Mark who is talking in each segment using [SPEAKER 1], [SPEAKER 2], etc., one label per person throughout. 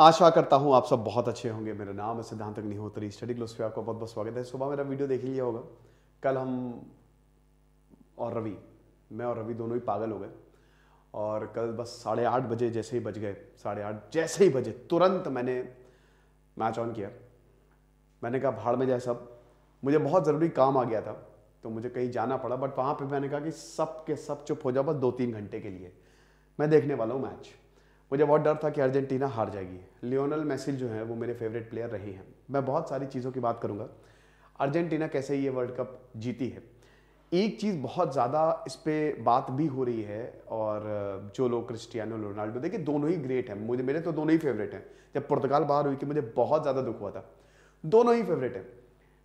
[SPEAKER 1] आशा करता हूँ आप सब बहुत अच्छे होंगे मेरा नाम है सिद्धांत अग्निहोत्री स्टडी क्लोज पे आपका बहुत बहुत स्वागत है सुबह मेरा वीडियो देख लिया होगा कल हम और रवि मैं और रवि दोनों ही पागल हो गए और कल बस साढ़े आठ बजे जैसे ही बज गए साढ़े आठ जैसे ही बजे तुरंत मैंने मैच ऑन किया मैंने कहा भाड़ में जाए सब मुझे बहुत ज़रूरी काम आ गया था तो मुझे कहीं जाना पड़ा बट वहाँ पर मैंने कहा कि सब के सब चुप हो जाओ बस दो तीन घंटे के लिए मैं देखने वाला हूँ मैच मुझे बहुत डर था कि अर्जेंटीना हार जाएगी लियोनल मैसी जो है वो मेरे फेवरेट प्लेयर रहे हैं मैं बहुत सारी चीज़ों की बात करूँगा अर्जेंटीना कैसे ये वर्ल्ड कप जीती है एक चीज़ बहुत ज़्यादा इस पर बात भी हो रही है और जो लोग क्रिस्टियानो रोनाल्डो देखिए दोनों ही ग्रेट हैं मुझे मेरे तो दोनों ही फेवरेट हैं जब पुर्तगाल बाहर हुई थी मुझे बहुत ज़्यादा दुख हुआ था दोनों ही फेवरेट हैं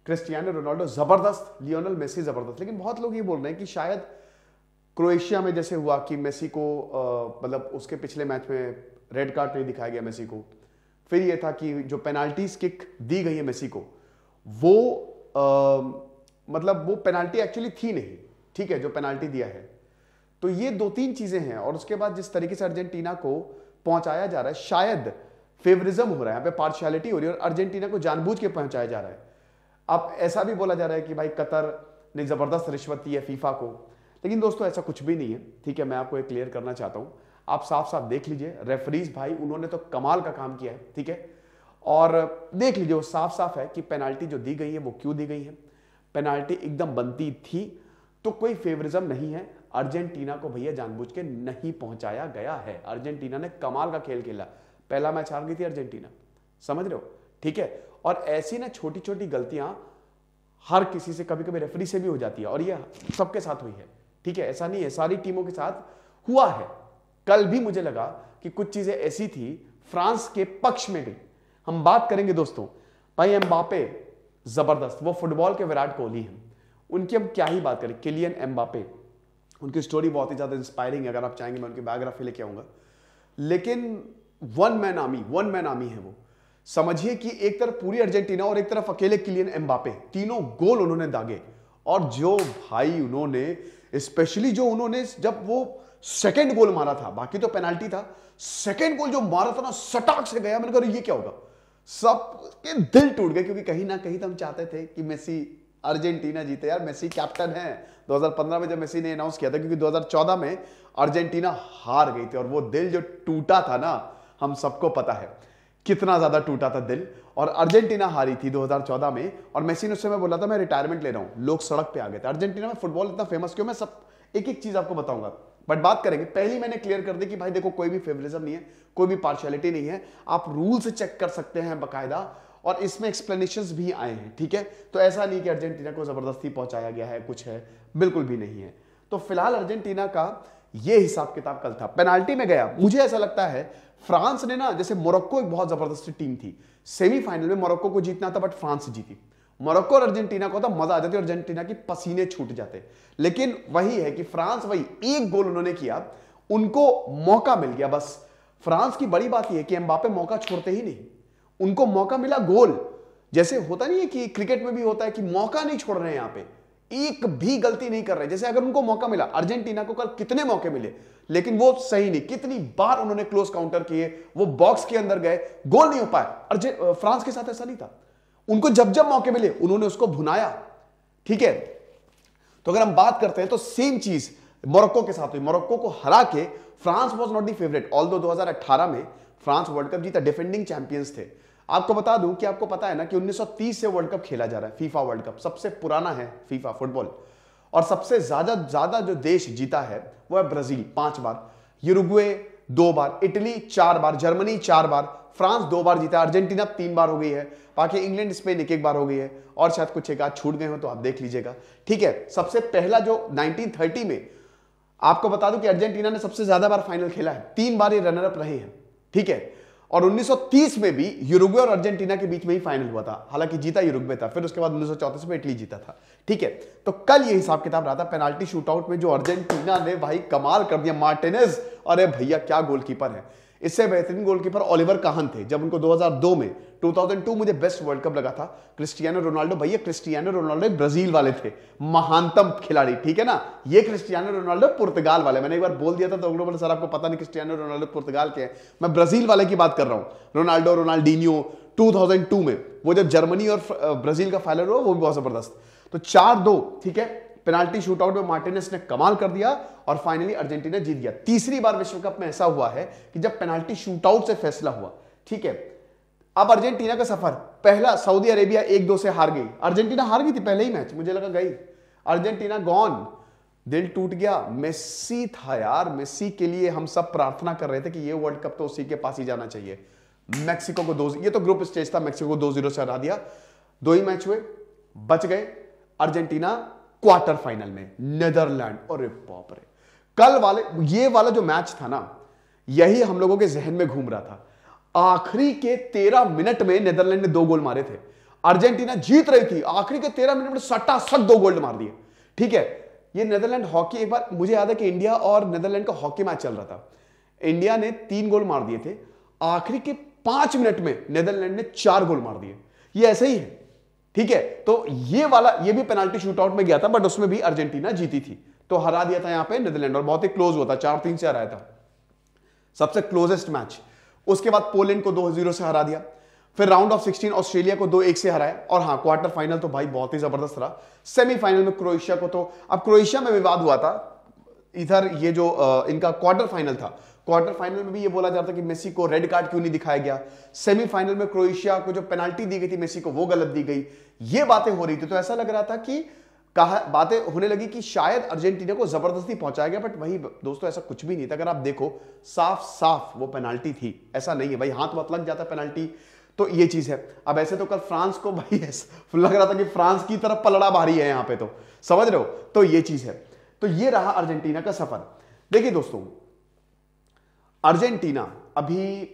[SPEAKER 1] क्रिस्टियानो रोनाल्डो ज़बरदस्त लियोनल मेसी ज़बरदस्त लेकिन बहुत लोग ये बोल रहे हैं कि शायद क्रोएशिया में जैसे हुआ कि मेसी को मतलब उसके पिछले मैच में रेड कार्ड नहीं दिखाया गया मेसी को फिर यह था कि जो पेनाल्टीज किक दी गई है मेसी को वो आ, मतलब वो पेनाल्टी एक्चुअली थी नहीं ठीक है जो पेनाल्टी दिया है तो ये दो तीन चीजें हैं और उसके बाद जिस तरीके से अर्जेंटीना को पहुंचाया जा रहा है शायद फेवरिज्म हो रहा है यहाँ पे पार्शियलिटी हो रही है और अर्जेंटीना को जानबूझ के पहुंचाया जा रहा है अब ऐसा भी बोला जा रहा है कि भाई कतर ने जबरदस्त रिश्वत दी है फीफा को लेकिन दोस्तों ऐसा कुछ भी नहीं है ठीक है मैं आपको एक क्लियर करना चाहता हूं आप साफ साफ देख लीजिए रेफरीज भाई उन्होंने तो कमाल का काम किया है ठीक है और देख लीजिए वो साफ साफ है कि पेनाल्टी जो दी गई है वो क्यों दी गई है पेनाल्टी एकदम बनती थी तो कोई फेवरिज्म नहीं है अर्जेंटीना को भैया जानबूझ के नहीं पहुंचाया गया है अर्जेंटीना ने कमाल का खेल खेला पहला मैच हार गई थी अर्जेंटीना समझ रहे हो ठीक है और ऐसी ना छोटी छोटी गलतियां हर किसी से कभी कभी रेफरी से भी हो जाती है और यह सबके साथ हुई है ठीक है ऐसा नहीं है सारी टीमों के साथ हुआ है कल भी मुझे लगा कि कुछ चीजें ऐसी थी फ्रांस के पक्ष में गई हम बात करेंगे दोस्तों भाई एम्बापे जबरदस्त वो फुटबॉल के विराट कोहली हैं उनकी हम क्या ही बात करें किलियन एम्बापे उनकी स्टोरी बहुत ही ज़्यादा इंस्पायरिंग है अगर आप चाहेंगे मैं उनकी बायोग्राफी लेके आऊंगा लेकिन one man army one man army है वो समझिए कि एक तरफ पूरी अर्जेंटीना और एक तरफ अकेले किलियन एम्बापे तीनों गोल उन्होंने दागे और जो भाई उन्होंने स्पेशली जो उन्होंने जब वो सेकेंड गोल मारा था बाकी तो पेनाल्टी था सेकेंड गोल जो मारा था ना सटाक से गया मैंने कहा ये क्या होगा सब के दिल टूट गए क्योंकि कहीं ना कहीं तो हम चाहते थे कि मेसी अर्जेंटीना जीते यार मेसी कैप्टन है 2015 में जब मेसी ने अनाउंस किया था क्योंकि 2014 में अर्जेंटीना हार गई थी और वो दिल जो टूटा था ना हम सबको पता है कितना ज्यादा टूटा था दिल और अर्जेंटीना हारी थी 2014 में और मेसी ने उस समय बोला था मैं रिटायरमेंट ले रहा हूं लोग सड़क पे आ गए थे अर्जेंटीना में फुटबॉल इतना फेमस क्यों मैं सब एक एक चीज आपको बताऊंगा बट बात करेंगे पहली मैंने क्लियर कर दी कि भाई देखो कोई भी फेवरिज्म नहीं है कोई भी पार्शियलिटी नहीं है आप रूल से चेक कर सकते हैं बाकायदा और इसमें एक्सप्लेनेशन भी आए हैं ठीक है तो ऐसा नहीं कि अर्जेंटीना को जबरदस्ती पहुंचाया गया है कुछ है बिल्कुल भी नहीं है तो फिलहाल अर्जेंटीना का ये हिसाब किताब कल था पेनाल्टी में गया मुझे ऐसा लगता है फ्रांस ने ना जैसे मोरक्को एक बहुत जबरदस्त टीम थी सेमीफाइनल में मोरक्को को जीतना था बट फ्रांस जीती मोरक्को और अर्जेंटीना को तो मजा आ जाती अर्जेंटीना की पसीने छूट जाते लेकिन वही है कि फ्रांस वही एक गोल उन्होंने किया उनको मौका मिल गया बस फ्रांस की बड़ी बात यह है कि एम्बापे मौका छोड़ते ही नहीं उनको मौका मिला गोल जैसे होता नहीं है कि क्रिकेट में भी होता है कि मौका नहीं छोड़ रहे हैं यहां पर एक भी गलती नहीं कर रहे जैसे अगर उनको मौका मिला अर्जेंटीना को कल कितने मौके मिले लेकिन वो सही नहीं कितनी बार उन्होंने क्लोज काउंटर किए वो बॉक्स के अंदर गए गोल नहीं हो पाए फ्रांस के साथ ऐसा नहीं था उनको जब जब मौके मिले उन्होंने उसको भुनाया ठीक है तो अगर हम बात करते हैं तो सेम चीज मोरक्को के साथ हुई मोरक्को को हरा के France was not the favourite although हजार में फ्रांस वर्ल्ड कप जीता डिफेंडिंग चैंपियंस थे आपको बता दूं कि आपको पता है ना कि 1930 से वर्ल्ड कप खेला जा रहा है फीफा वर्ल्ड कप सबसे पुराना है फीफा फुटबॉल और सबसे ज्यादा ज्यादा जो देश जीता है वो है ब्राजील पांच बार यूरुग्वे दो बार इटली चार बार जर्मनी चार बार फ्रांस दो बार जीता अर्जेंटीना तीन बार हो गई है बाकी इंग्लैंड स्पेन एक एक बार हो गई है और शायद कुछ एक आध छूट गए हो तो आप देख लीजिएगा ठीक है सबसे पहला जो 1930 में आपको बता दूं कि अर्जेंटीना ने सबसे ज्यादा बार फाइनल खेला है तीन बार ये रनर अप रहे हैं ठीक है और 1930 में भी यूरुग्वे और अर्जेंटीना के बीच में ही फाइनल हुआ था हालांकि जीता यूरुग्वे था फिर उसके बाद उन्नीस में इटली जीता था ठीक है तो कल ये हिसाब किताब रहा था पेनाल्टी शूटआउट में जो अर्जेंटीना ने भाई कमाल कर दिया मार्टिनेज अरे भैया क्या गोलकीपर है इससे बेहतरीन गोलकीपर ओलिवर कहान थे जब उनको 2002 में 2002 मुझे बेस्ट वर्ल्ड कप लगा था क्रिस्टियानो रोनाल्डो भैया क्रिस्टियानो रोनाल्डो एक ब्राजील वाले थे महानतम खिलाड़ी ठीक है ना ये क्रिस्टियानो रोनाल्डो पुर्तगाल वाले मैंने एक बार बोल दिया था तो सर आपको पता नहीं क्रिस्टियानो रोनाल्डो पुर्तगाल के हैं मैं ब्राजील वाले की बात कर रहा हूँ रोनाल्डो रोनाल्डीनियो टू में वो जब जर्मनी और ब्राजील का फाइनल हुआ वो भी बहुत जबरदस्त तो चार दो ठीक है पेनाल्टी शूटआउट में मार्टिनेस ने कमाल कर दिया और फाइनली अर्जेंटीना जीत गया तीसरी बार विश्व कप में ऐसा हुआ है कि जब पेनाल्टी शूटआउट से फैसला हुआ ठीक है अब अर्जेंटीना का सफर पहला सऊदी अरेबिया एक दो से हार गई अर्जेंटीना हार गई थी पहले ही मैच मुझे लगा गई अर्जेंटीना गॉन दिल टूट गया मेस्सी था यार मेस्सी के लिए हम सब प्रार्थना कर रहे थे कि ये वर्ल्ड कप तो उसी के पास ही जाना चाहिए मेक्सिको को दो ये तो ग्रुप स्टेज था मैक्सिको को दो जीरो से हरा दिया दो ही मैच हुए बच गए अर्जेंटीना क्वार्टर फाइनल में नेदरलैंड और बाप कल वाले ये वाला जो मैच था ना यही हम लोगों के जहन में घूम रहा था आखिरी के तेरह मिनट में नेदरलैंड ने दो गोल मारे थे अर्जेंटीना जीत रही थी आखिरी के तेरह मिनट में सट्टा सट दो गोल्ड मार दिए ठीक है ये नेदरलैंड हॉकी एक बार मुझे याद है कि इंडिया और नेदरलैंड का हॉकी मैच चल रहा था इंडिया ने तीन गोल मार दिए थे आखिरी के पांच मिनट में नेदरलैंड ने चार गोल मार दिए ये ऐसे ही है ठीक है तो ये वाला ये भी पेनाल्टी शूटआउट में गया था बट उसमें भी अर्जेंटीना जीती थी तो हरा दिया था यहां पे नीदरलैंड और बहुत ही क्लोज हुआ था चार तीन से हराया था सबसे क्लोजेस्ट मैच उसके बाद पोलैंड को दो जीरो से हरा दिया फिर राउंड ऑफ 16 ऑस्ट्रेलिया को दो एक से हराया और हाँ क्वार्टर फाइनल तो भाई बहुत ही जबरदस्त रहा सेमीफाइनल में क्रोएशिया को तो अब क्रोएशिया में विवाद हुआ था इधर ये जो आ, इनका क्वार्टर फाइनल था क्वार्टर फाइनल में भी ये बोला जाता कि मेसी को रेड कार्ड क्यों नहीं दिखाया गया सेमीफाइनल में क्रोएशिया को जो पेनाल्टी दी गई थी मेसी को वो गलत दी गई ये बातें हो रही थी तो ऐसा लग रहा था कि कहा बातें होने लगी कि शायद अर्जेंटीना को जबरदस्ती पहुंचाया गया बट वही दोस्तों ऐसा कुछ भी नहीं था अगर आप देखो साफ साफ वो पेनाल्टी थी ऐसा नहीं है भाई हाथ मत लग जाता पेनाल्टी तो ये चीज है अब ऐसे तो कल फ्रांस को भाई लग रहा था कि फ्रांस की तरफ पलड़ा भारी है यहां पे तो समझ रहे हो तो ये चीज है तो ये रहा अर्जेंटीना का सफर देखिए दोस्तों अर्जेंटीना अभी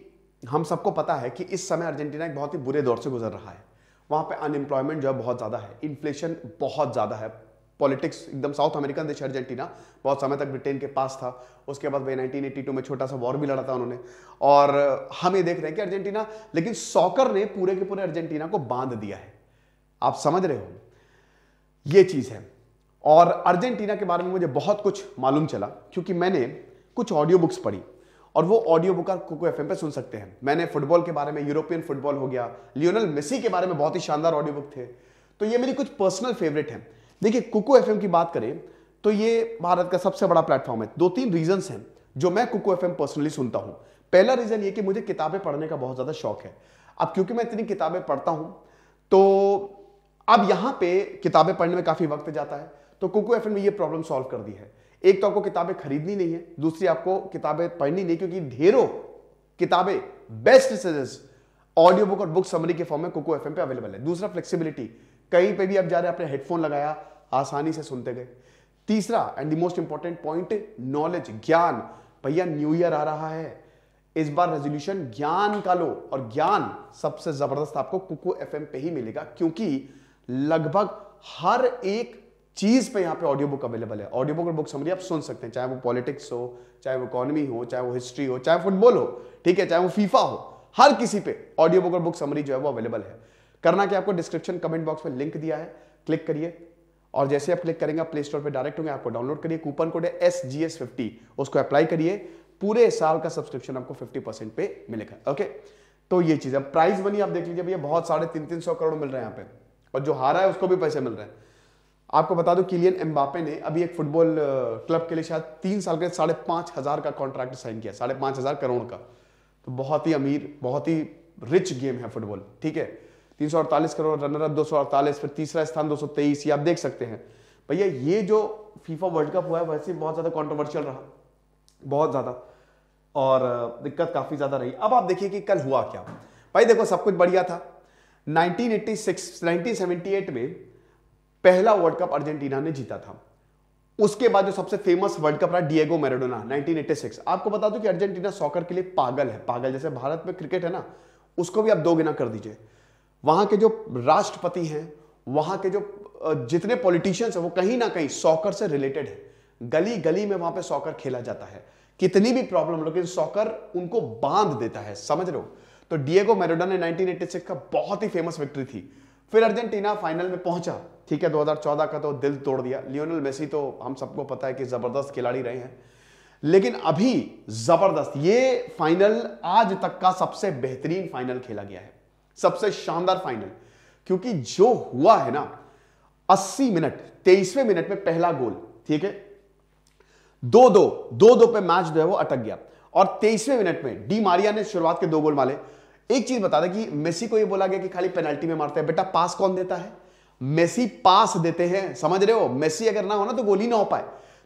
[SPEAKER 1] हम सबको पता है कि इस समय अर्जेंटीना एक बहुत ही बुरे दौर से गुजर रहा है वहाँ पे अनएम्प्लॉयमेंट जो है बहुत ज़्यादा है इन्फ्लेशन बहुत ज़्यादा है पॉलिटिक्स एकदम साउथ अमेरिकन देश अर्जेंटीना बहुत समय तक ब्रिटेन के पास था उसके बाद भाई 1982 में छोटा सा वॉर भी लड़ा था उन्होंने और हम ये देख रहे हैं कि अर्जेंटीना लेकिन सॉकर ने पूरे के पूरे अर्जेंटीना को बांध दिया है आप समझ रहे हो ये चीज़ है और अर्जेंटीना के बारे में मुझे बहुत कुछ मालूम चला क्योंकि मैंने कुछ ऑडियो बुक्स पढ़ी और वो ऑडियो बुक आप कुको एफ पे सुन सकते हैं मैंने फुटबॉल के बारे में यूरोपियन फुटबॉल हो गया लियोनल मेसी के बारे में बहुत ही शानदार ऑडियो बुक थे तो ये मेरी कुछ पर्सनल फेवरेट हैं देखिए कुको एफ की बात करें तो ये भारत का सबसे बड़ा प्लेटफॉर्म है दो तीन रीजन हैं जो मैं कुको एफ पर्सनली सुनता हूँ पहला रीजन ये कि मुझे किताबें पढ़ने का बहुत ज़्यादा शौक है अब क्योंकि मैं इतनी किताबें पढ़ता हूँ तो अब यहाँ पे किताबें पढ़ने में काफ़ी वक्त जाता है तो कुकू एफ में ये प्रॉब्लम सॉल्व कर दी है एक तो आपको किताबें खरीदनी नहीं है दूसरी आपको किताबें पढ़नी नहीं क्योंकि ढेरों किताबें बेस्ट रिसर्चेस ऑडियो बुक और बुक समरी के फॉर्म में कोको एफ पे अवेलेबल है दूसरा फ्लेक्सिबिलिटी कहीं पे भी आप जा रहे हैं अपने हेडफोन लगाया आसानी से सुनते गए तीसरा and the most important point knowledge ज्ञान भैया न्यू ईयर आ रहा है इस बार रेजोल्यूशन ज्ञान का लो और ज्ञान सबसे जबरदस्त आपको कुकू एफ पे ही मिलेगा क्योंकि लगभग हर एक चीज पे यहाँ पे ऑडियो बुक अवेलेबल है ऑडियो बुक और बुक समरी आप सुन सकते हैं चाहे वो पॉलिटिक्स हो चाहे वो इकोनॉमी हो चाहे वो हिस्ट्री हो चाहे फुटबॉल हो ठीक है चाहे वो फीफा हो हर किसी पे ऑडियो बुक और बुक समरी जो है वो अवेलेबल है करना कि आपको डिस्क्रिप्शन कमेंट बॉक्स में लिंक दिया है क्लिक करिए और जैसे आप क्लिक करेंगे प्ले स्टोर पर डायरेक्ट होंगे आपको डाउनलोड करिए कूपन कोड है एस जी एस फिफ्टी उसको अप्लाई करिए पूरे साल का सब्सक्रिप्शन आपको फिफ्टी परसेंट पे मिलेगा ओके तो ये चीज है प्राइस मनी आप देख लीजिए भैया बहुत साढ़े तीन तीन सौ करोड़ मिल रहे हैं यहाँ पे और जो हारा है उसको भी पैसे मिल रहे हैं आपको बता दो किलियन एम्बापे ने अभी एक फुटबॉल क्लब के लिए शायद तीन साल के साढ़े पांच हज़ार का कॉन्ट्रैक्ट साइन किया साढ़े पांच हज़ार करोड़ का तो बहुत ही अमीर बहुत ही रिच गेम है फुटबॉल ठीक है तीन सौ अड़तालीस करोड़ रनर अप दो सौ अड़तालीस फिर तीसरा स्थान दो सौ तेईस ये आप देख सकते हैं भैया ये जो फीफा वर्ल्ड कप हुआ है वैसे बहुत ज़्यादा कॉन्ट्रोवर्शियल रहा बहुत ज़्यादा और दिक्कत काफ़ी ज़्यादा रही अब आप देखिए कि कल हुआ क्या भाई देखो सब कुछ बढ़िया था 1986 1978 में पहला वर्ल्ड कप अर्जेंटीना ने जीता था उसके बाद जो सबसे फेमस वर्ल्ड कप रहा डिएगो मेरेडोना 1986 आपको बता दूं कि अर्जेंटीना सॉकर के लिए पागल है पागल जैसे भारत में क्रिकेट है ना उसको भी आप दो गिना कर दीजिए वहां के जो राष्ट्रपति हैं वहां के जो जितने पॉलिटिशियंस हैं वो कहीं ना कहीं सॉकर से रिलेटेड है गली गली में वहां पर सॉकर खेला जाता है कितनी भी प्रॉब्लम लेकिन सॉकर उनको बांध देता है समझ लो तो डिएगो मेरेडोना ने 1986 का बहुत ही फेमस विक्ट्री थी फिर अर्जेंटीना फाइनल में पहुंचा ठीक है 2014 का तो दिल तोड़ दिया लियोनल मेसी तो हम सबको पता है कि जबरदस्त खिलाड़ी रहे हैं लेकिन अभी जबरदस्त ये फाइनल आज तक का सबसे बेहतरीन फाइनल खेला गया है सबसे शानदार फाइनल क्योंकि जो हुआ है ना 80 मिनट 23वें मिनट में पहला गोल ठीक है दो दो दो दो पे मैच जो है वो अटक गया और 23वें मिनट में डी मारिया ने शुरुआत के दो गोल मारे एक चीज बता दें कि मेसी को ये बोला गया कि खाली पेनल्टी में मारता है बेटा पास कौन देता है मेसी पास देते हैं समझ रहे हो मेसी अगर ना हो ना तो गोली ना हो पाए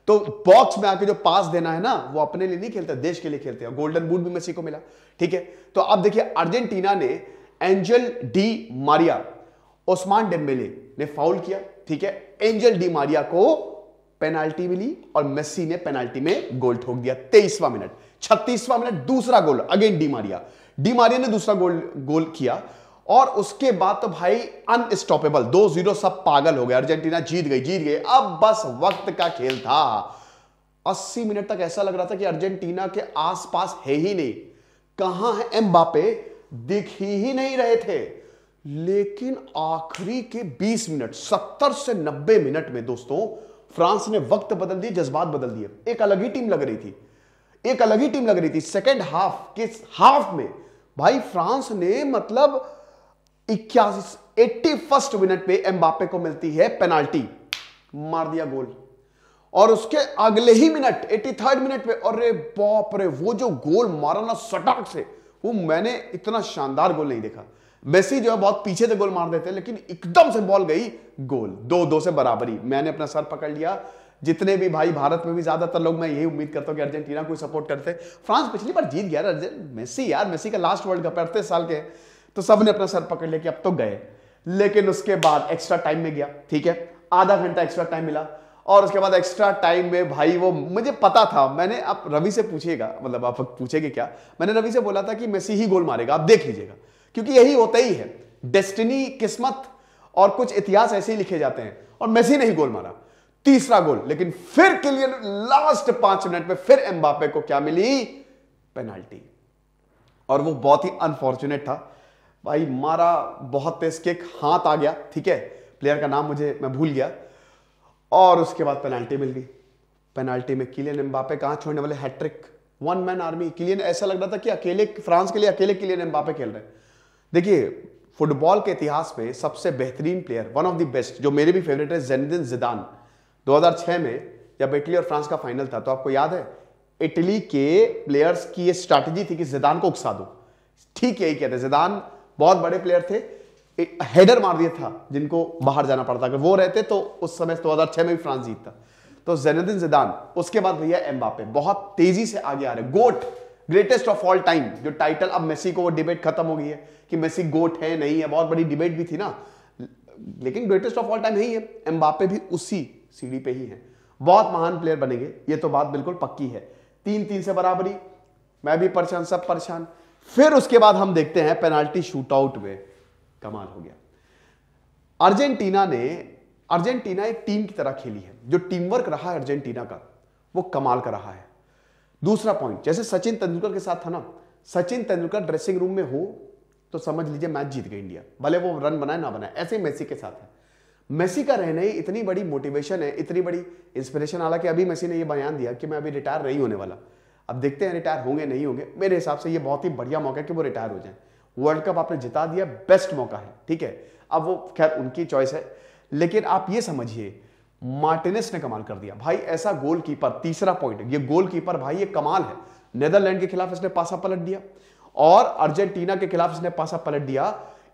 [SPEAKER 1] तो बॉक्स में आके जो पास देना है ना वो अपने लिए नहीं खेलता देश के लिए खेलते हैं गोल्डन बूट भी मेसी को मिला ठीक है तो अब देखिए अर्जेंटीना ने Angel Di Maria Ousmane Dembele ने फाउल किया ठीक है एंजल डी मारिया को पेनाल्टी मिली और मेस्सी ने पेनाल्टी में गोल ठोक दिया तेईसवा मिनट छत्तीसवा मिनट दूसरा goal again Di Maria Di Maria ने दूसरा गोल गोल किया और उसके बाद तो भाई अनस्टॉपेबल दो जीरो सब पागल हो गए अर्जेंटीना जीत गई जीत गई अब बस वक्त का खेल था 80 मिनट तक ऐसा लग रहा था कि अर्जेंटीना के आसपास है ही नहीं कहां है एम्बापे दिख ही, ही नहीं रहे थे लेकिन आखिरी के 20 मिनट 70 से 90 मिनट में दोस्तों फ्रांस ने वक्त बदल दिए जज्बात बदल दिए एक अलग ही टीम लग रही थी एक अलग ही टीम लग रही थी सेकेंड हाफ के हाफ में भाई फ्रांस ने मतलब इक्यासी एट्टी फर्स्ट मिनट पे एम्बापे को मिलती है पेनाल्टी मार दिया गोल और उसके अगले ही मिनट एट्टी थर्ड मिनट पे अरे बाप रे वो जो गोल मारा ना सटाक से वो मैंने इतना शानदार गोल नहीं देखा मेसी जो है बहुत पीछे से गोल मार देते लेकिन एकदम से बॉल गई गोल दो दो से बराबरी मैंने अपना सर पकड़ लिया जितने भी भाई भारत में भी ज्यादातर लोग मैं यही उम्मीद करता हूँ कि अर्जेंटीना को सपोर्ट करते फ्रांस पिछली बार जीत गया अर्जेंट मेसी यार मेसी का लास्ट वर्ल्ड कप अड़तीस साल के तो सब ने अपना सर पकड़ लिया कि अब तो गए लेकिन उसके बाद एक्स्ट्रा टाइम में गया ठीक है आधा घंटा एक्स्ट्रा टाइम मिला और उसके बाद एक्स्ट्रा टाइम में भाई वो मुझे पता था मैंने आप रवि से पूछिएगा मतलब आप पूछेंगे क्या मैंने रवि से बोला था कि मेसी ही गोल मारेगा आप देख लीजिएगा क्योंकि यही होता ही है डेस्टिनी किस्मत और कुछ इतिहास ऐसे ही लिखे जाते हैं और मेसी ने ही गोल मारा तीसरा गोल लेकिन फिर क्लियर लास्ट पांच मिनट में फिर एम्बापे को क्या मिली पेनाल्टी और वो बहुत ही अनफॉर्चुनेट था भाई मारा बहुत तेज किक हाथ आ गया ठीक है प्लेयर का नाम मुझे मैं भूल गया और उसके बाद पेनाल्टी मिल गई पेनाल्टी में किलियन एम्बापे कहां छोड़ने वाले hat trick one man army Kylian ऐसा लग रहा था कि अकेले फ्रांस के लिए अकेले किलियन एम्बापे खेल रहे देखिए फुटबॉल के इतिहास में सबसे बेहतरीन player one of the best जो मेरे भी फेवरेट है जेनदिन जिदान 2006 में जब इटली और फ्रांस का फाइनल था तो आपको याद है इटली के प्लेयर्स की ये स्ट्रैटेजी थी कि जिदान को उकसा दो ठीक यही कहते जिदान बहुत बड़े प्लेयर थे हेडर मार दिया था जिनको बाहर जाना पड़ता अगर वो रहते तो उस समय 2006 में भी फ्रांस जीतता तो जैनुद्दीन जिदान उसके बाद भैया एम्बापे बहुत तेजी से आगे आ रहे GOAT greatest of all time जो टाइटल अब मेसी को वो डिबेट खत्म हो गई है कि मेसी गोट है नहीं है बहुत बड़ी डिबेट भी थी ना लेकिन ग्रेटेस्ट ऑफ ऑल टाइम नहीं है एम्बापे भी उसी सीढ़ी पे ही हैं बहुत महान प्लेयर बनेंगे ये तो बात बिल्कुल पक्की है तीन तीन से बराबरी मैं भी परेशान सब परेशान फिर उसके बाद हम देखते हैं पेनाल्टी शूटआउट में कमाल हो गया अर्जेंटीना ने अर्जेंटीना एक टीम की तरह खेली है जो टीम वर्क रहा है अर्जेंटीना का वो कमाल का रहा है दूसरा पॉइंट जैसे सचिन तेंदुलकर के साथ था ना सचिन तेंदुलकर ड्रेसिंग रूम में हो तो समझ लीजिए मैच जीत गई इंडिया भले वो रन बनाए ना बनाए ऐसे मेसी के साथ है मेसी का रहना ही इतनी बड़ी मोटिवेशन है इतनी बड़ी इंस्पिरेशन हालांकि अभी मेसी ने ये बयान दिया कि मैं अभी रिटायर नहीं होने वाला अब देखते हैं रिटायर होंगे नहीं होंगे मेरे हिसाब से ये बहुत ही बढ़िया मौका है कि वो रिटायर हो जाए वर्ल्ड कप आपने जिता दिया बेस्ट मौका है ठीक है अब वो खैर उनकी चॉइस है लेकिन आप ये समझिए मार्टिनेस ने कमाल कर दिया भाई ऐसा गोलकीपर तीसरा पॉइंट ये गोलकीपर भाई ये कमाल है नेदरलैंड के खिलाफ इसने पासा पलट दिया और अर्जेंटीना के खिलाफ इसने पासा पलट दिया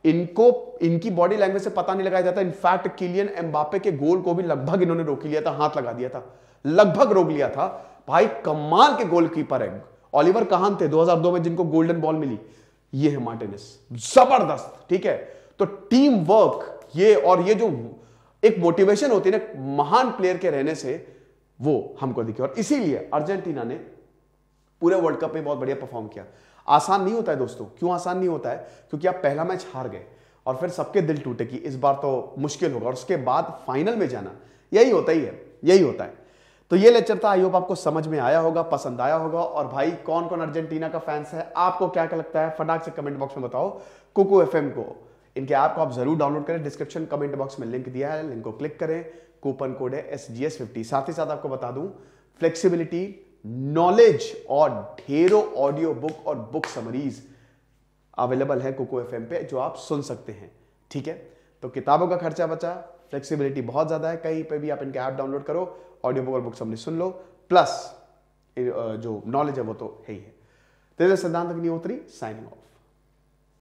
[SPEAKER 1] इनको इनकी बॉडी लैंग्वेज से पता नहीं लगाया जाता इनफैक्ट किलियन एम्बापे के गोल को भी लगभग इन्होंने रोक लिया था हाथ लगा दिया था लगभग रोक लिया था भाई कमाल के गोलकीपर है ओलिवर कहान थे 2002 में जिनको गोल्डन बॉल मिली ये है मार्टिनिस जबरदस्त ठीक है तो टीम वर्क ये और ये जो एक मोटिवेशन होती है ना महान प्लेयर के रहने से वो हमको दिखे और इसीलिए अर्जेंटीना ने पूरे वर्ल्ड कप में बहुत बढ़िया परफॉर्म किया आसान नहीं होता है दोस्तों क्यों आसान नहीं होता है क्योंकि आप पहला मैच हार गए और फिर सबके दिल टूटे कि इस बार तो मुश्किल होगा और उसके बाद फाइनल में जाना यही होता ही है यही होता है तो ये लेक्चर था आई होप आपको समझ में आया होगा पसंद आया होगा और भाई कौन कौन अर्जेंटीना का फैंस है आपको क्या क्या लगता है फटाक से कमेंट बॉक्स में बताओ कुको एफ को इनके ऐप को आप जरूर डाउनलोड करें डिस्क्रिप्शन कमेंट बॉक्स में लिंक दिया है लिंक को क्लिक करें कूपन कोड है एस जी साथ ही साथ आपको बता दूं फ्लेक्सिबिलिटी नॉलेज और ढेरों ऑडियो बुक और बुक समरीज अवेलेबल है कुको एफ पे जो आप सुन सकते हैं ठीक है तो किताबों का खर्चा बचा फ्लेक्सिबिलिटी बहुत ज़्यादा है कहीं पे भी आप इनके ऐप डाउनलोड करो ऑडियो बुक और बुक समरी सुन लो प्लस जो नॉलेज है वो तो है ही है तेरे तो सिद्धांत अग्निहोत्री साइनिंग ऑफ